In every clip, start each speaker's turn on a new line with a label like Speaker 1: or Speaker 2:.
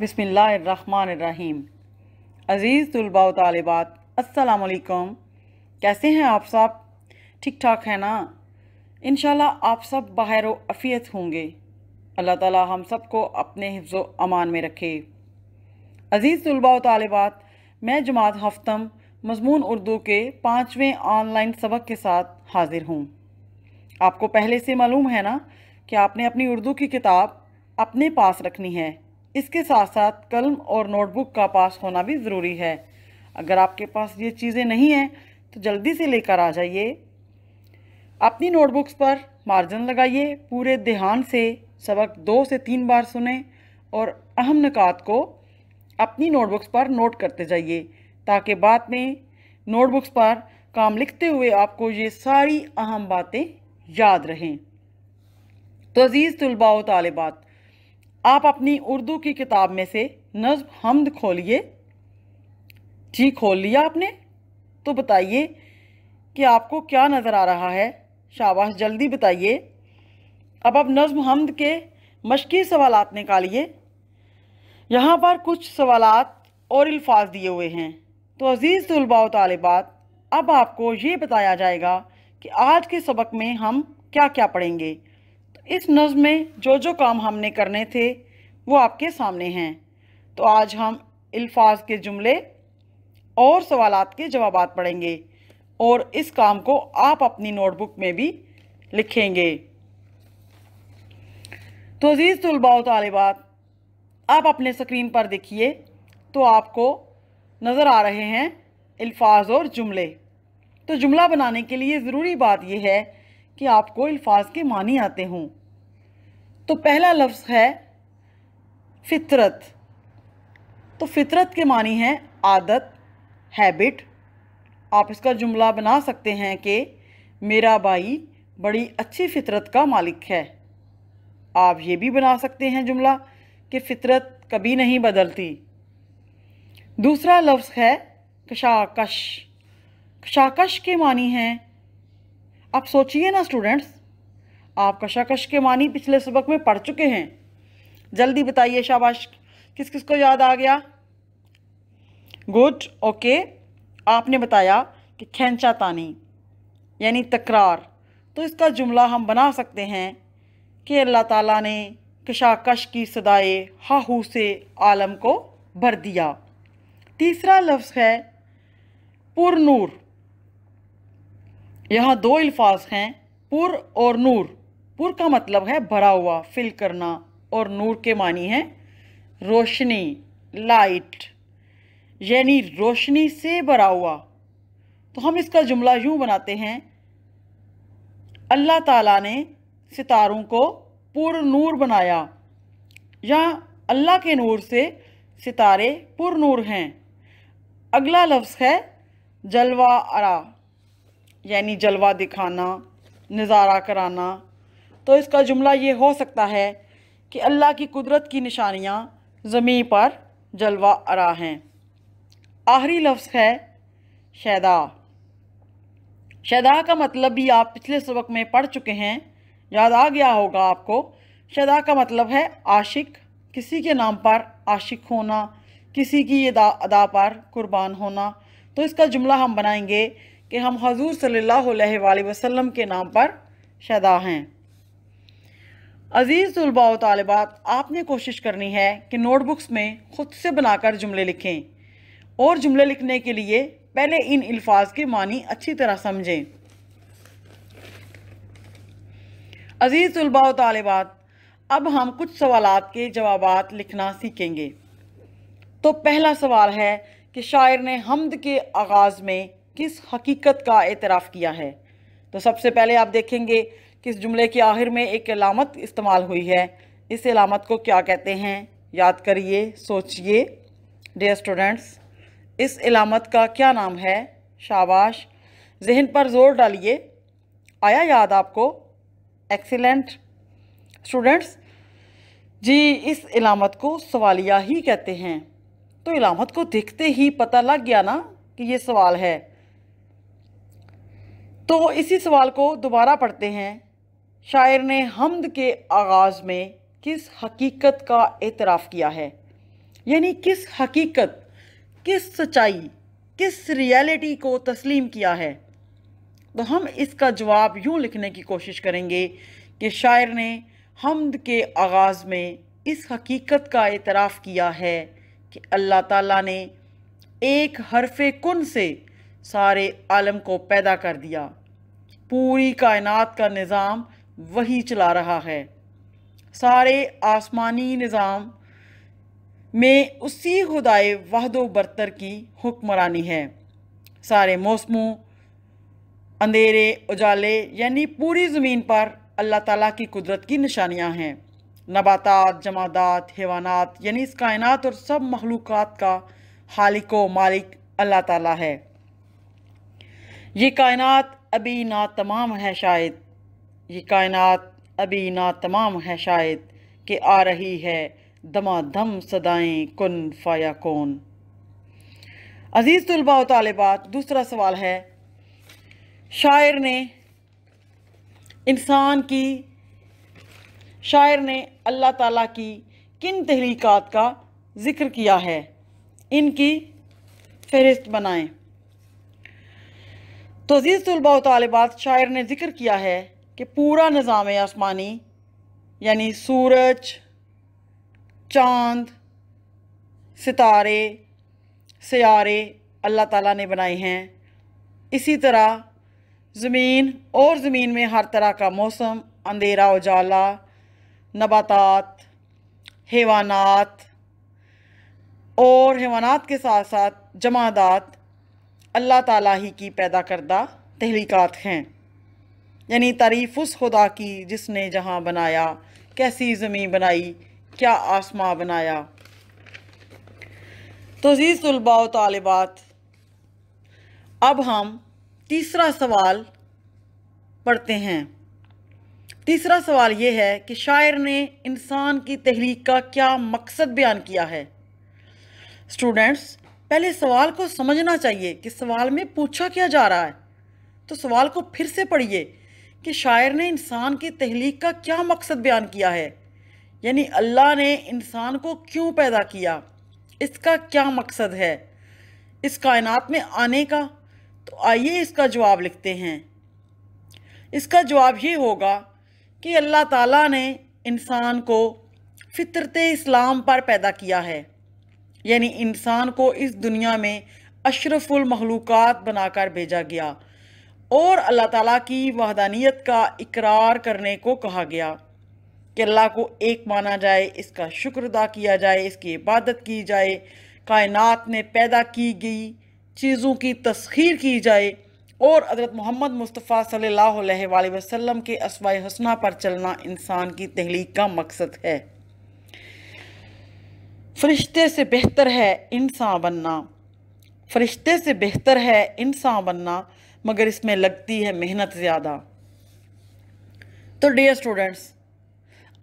Speaker 1: बसमीम अज़ीज़ तलबा तालबात असलकम कैसे हैं आप सब ठीक ठाक है ना इन आप सब बाहर अफ़ियत होंगे अल्लाह ताला हम सबको अपने हिफ्ज़ अमान में रखे अज़ीज़ तलबा तालबात मैं जमात हफ्तम मजमून उर्दू के पाँचवें ऑनलाइन सबक के साथ हाज़िर हूँ आपको पहले से मालूम है ना कि आपने अपनी उर्दू की किताब अपने पास रखनी है इसके साथ साथ कलम और नोटबुक का पास होना भी ज़रूरी है अगर आपके पास ये चीज़ें नहीं हैं तो जल्दी से लेकर आ जाइए अपनी नोटबुक्स पर मार्जिन लगाइए पूरे ध्यान से सबक दो से तीन बार सुने और अहम निकात को अपनी नोटबुक्स पर नोट करते जाइए ताकि बाद में नोटबुक्स पर काम लिखते हुए आपको ये सारी अहम बातें याद रहें तो अज़ीज़ तलबा व तालबात आप अपनी उर्दू की किताब में से नज़म हमद खोलिए जी खोल लिया आपने तो बताइए कि आपको क्या नज़र आ रहा है शाबाश जल्दी बताइए अब अब नज्म हमद के मशक़ी सवाल निकालिए यहाँ पर कुछ सवाल और अल्फाज दिए हुए हैं तो अज़ीज़ तलबा तलबात अब आपको ये बताया जाएगा कि आज के सबक में हम क्या क्या पढ़ेंगे इस नज़ में जो जो काम हमने करने थे वो आपके सामने हैं तो आज हम अल्फाज के जुमले और सवाल के जवाब पढ़ेंगे और इस काम को आप अपनी नोटबुक में भी लिखेंगे तो अज़ीज़ तलबा तलबात आप अपने स्क्रीन पर देखिए तो आपको नज़र आ रहे हैं अल्फाज और जुमले तो जुमला बनाने के लिए ज़रूरी बात यह है कि आपको अल्फाज के मानी आते हों तो पहला लफ्ज़ है फ़ितरत तो फ़ितरत के मानी है आदत हैबिट आप इसका जुमला बना सकते हैं कि मेरा भाई बड़ी अच्छी फ़ितरत का मालिक है आप ये भी बना सकते हैं जुमला कि फ़ितरत कभी नहीं बदलती दूसरा लफ्ज़ है कशाकश कशाकश के मानी है आप सोचिए ना स्टूडेंट्स आप कशाकश के मानी पिछले सबक में पढ़ चुके हैं जल्दी बताइए शाबाश किस किस को याद आ गया गुड ओके आपने बताया कि खेंचा तानी यानी तकरार तो इसका जुमला हम बना सकते हैं कि अल्लाह ताला ने कशाकश की सदाए हाहू से आलम को भर दिया तीसरा लफ्ज़ है पुरनूर यहाँ दो अल्फाज हैं पुर और नूर पुर का मतलब है भरा हुआ फिल करना और नूर के मानी है रोशनी लाइट यानी रोशनी से भरा हुआ तो हम इसका जुमला यूँ बनाते हैं अल्लाह ताला ने सितारों को पुर नूर बनाया या अल्लाह के नूर से सितारे पुर नूर हैं अगला लफ्ज़ है जलवा आरा यानी जलवा दिखाना नज़ारा कराना तो इसका जुमला ये हो सकता है कि अल्लाह की कुदरत की निशानियाँ ज़मीन पर जलवा आरा हैं आखिरी लफ्ज़ है शैदा शैदा का मतलब भी आप पिछले सबक में पढ़ चुके हैं याद आ गया होगा आपको शदा का मतलब है आशिक किसी के नाम पर आशिक होना किसी की अदा अदा पर कुर्बान होना तो इसका जुमला हम बनाएंगे कि हम हजूर सल्लल्लाहु अलैहि वसल्लम के नाम पर शदा हैं अजीज़ तलबा तलबात आपने कोशिश करनी है कि नोटबुक्स में ख़ुद से बनाकर जुमले लिखें और जुमले लिखने के लिए पहले इन अल्फाज के मानी अच्छी तरह समझें अजीज़ तलबा तलबात अब हम कुछ सवाल के जवाब लिखना सीखेंगे तो पहला सवाल है कि शायर ने हमद के आगाज़ में किस हकीकत का एतराफ़ किया है तो सबसे पहले आप देखेंगे किस जुमले के आखिर में एक अलामत इस्तेमाल हुई है इस अलामत को क्या कहते हैं याद करिए सोचिए डियर स्टूडेंट्स इस अलामत का क्या नाम है शाबाश जहन पर ज़ोर डालिए आया याद आपको एक्सीलेंट स्टूडेंट्स जी इस अलामत को सवालिया ही कहते हैं तो अलामत को देखते ही पता लग गया ना कि ये सवाल है तो इसी सवाल को दोबारा पढ़ते हैं शायर ने हमद के आगाज़ में किस हकीकत का एतराफ़ किया है यानी किस हकीकत किस सच्चाई किस रियलिटी को तस्लीम किया है तो हम इसका जवाब यूँ लिखने की कोशिश करेंगे कि शायर ने हमद के आगाज़ में इस हकीकत का एतराफ़ किया है कि अल्लाह ताला ने एक हरफ कन से सारे आलम को पैदा कर दिया पूरी कायनात का निज़ाम वही चला रहा है सारे आसमानी निज़ाम में उसी खुदाए वहदो बरतर की हुक्मरानी है सारे मौसमों अंधेरे उजाले यानी पूरी ज़मीन पर अल्लाह ताला की कुदरत की निशानियां हैं नबातात जमादात हेवानात यानी इस कायनात और सब मखलूक का हालिको मालिक अल्लाह ताला है ये कायनात अभी ना तमाम है शायद ये कायनात अभी ना तमाम है शायद कि आ रही है दमा दम सदाएं कन फ़ाया कौन अज़ीज़ तलबा व तालबात दूसरा सवाल है शायर ने इंसान की शायर ने अल्लाह ताला की किन तहरीक़ात का ज़िक्र किया है इनकी फहरिस्त बनाएं तो अज़ीज़ तलबा व तालबात शायर ने ज़िक्र किया है कि पूरा निज़ाम आसमानी यानी सूरज चांद सितारे सियारे अल्लाह ताला ने बनाए हैं इसी तरह ज़मीन और ज़मीन में हर तरह का मौसम अंधेरा उजाला नबातात हेवानात और हेवानात के साथ साथ जमादात अल्लाह ताला ही की पैदा करदा तहलीकात हैं यानी तारीफ़ उस खुदा की जिसने जहाँ बनाया कैसी ज़मीन बनाई क्या आसमां बनाया तो अज़ीज़ तलबा तालबात अब हम तीसरा सवाल पढ़ते हैं तीसरा सवाल ये है कि शायर ने इंसान की तहरीक का क्या मकसद बयान किया है स्टूडेंट्स पहले सवाल को समझना चाहिए कि सवाल में पूछा क्या जा रहा है तो सवाल को फिर से पढ़िए कि शायर ने इंसान की तहलीक का क्या मकसद बयान किया है यानी अल्लाह ने इंसान को क्यों पैदा किया इसका क्या मकसद है इस कायनात में आने का तो आइए इसका जवाब लिखते हैं इसका जवाब ये होगा कि अल्लाह ताला ने इंसान को फितरत इस्लाम पर पैदा किया है यानी इंसान को इस दुनिया में अशरफुल मखलूक़ात बनाकर भेजा गया और अल्लाह ताला की वहदानियत का इकरार करने को कहा गया कि अल्लाह को एक माना जाए इसका शुक्र अदा किया जाए इसकी इबादत की जाए कायनात में पैदा की गई चीज़ों की तस्खीर की जाए और हज़रत मोहम्मद मुस्तफ़ा सल्ला वसल्लम के असवा हसना पर चलना इंसान की तहलीक का मकसद है फरिश्ते से बेहतर है इंसान बनना फरिश्ते से बेहतर है इंसान बनना मगर इसमें लगती है मेहनत ज़्यादा तो डियर स्टूडेंट्स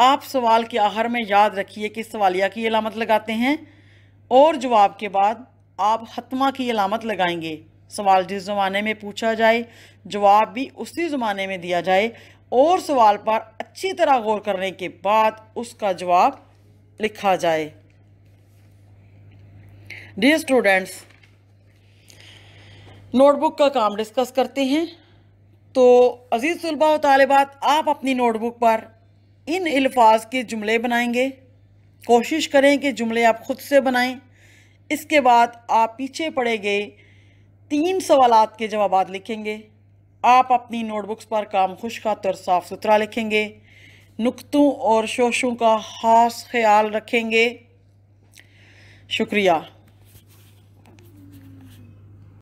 Speaker 1: आप सवाल के आहार में याद रखिए कि सवालिया की अलामत लगाते हैं और जवाब के बाद आप हतमा की अलामत लगाएंगे सवाल जिस ज़माने में पूछा जाए जवाब भी उसी ज़माने में दिया जाए और सवाल पर अच्छी तरह गौर करने के बाद उसका जवाब लिखा जाए डियर स्टूडेंट्स नोटबुक का काम डिस्कस करते हैं तो अज़ीज़ तलबा तालबात आप अपनी नोटबुक पर इन अल्फाज के जुमले बनाएंगे कोशिश करें कि जुमले आप ख़ुद से बनाएं इसके बाद आप पीछे पड़े गए तीन सवाल के जवाब लिखेंगे आप अपनी नोटबुक्स पर काम खुश खात और साफ़ सुथरा लिखेंगे नुकतों और शोशों का खास ख्याल रखेंगे शुक्रिया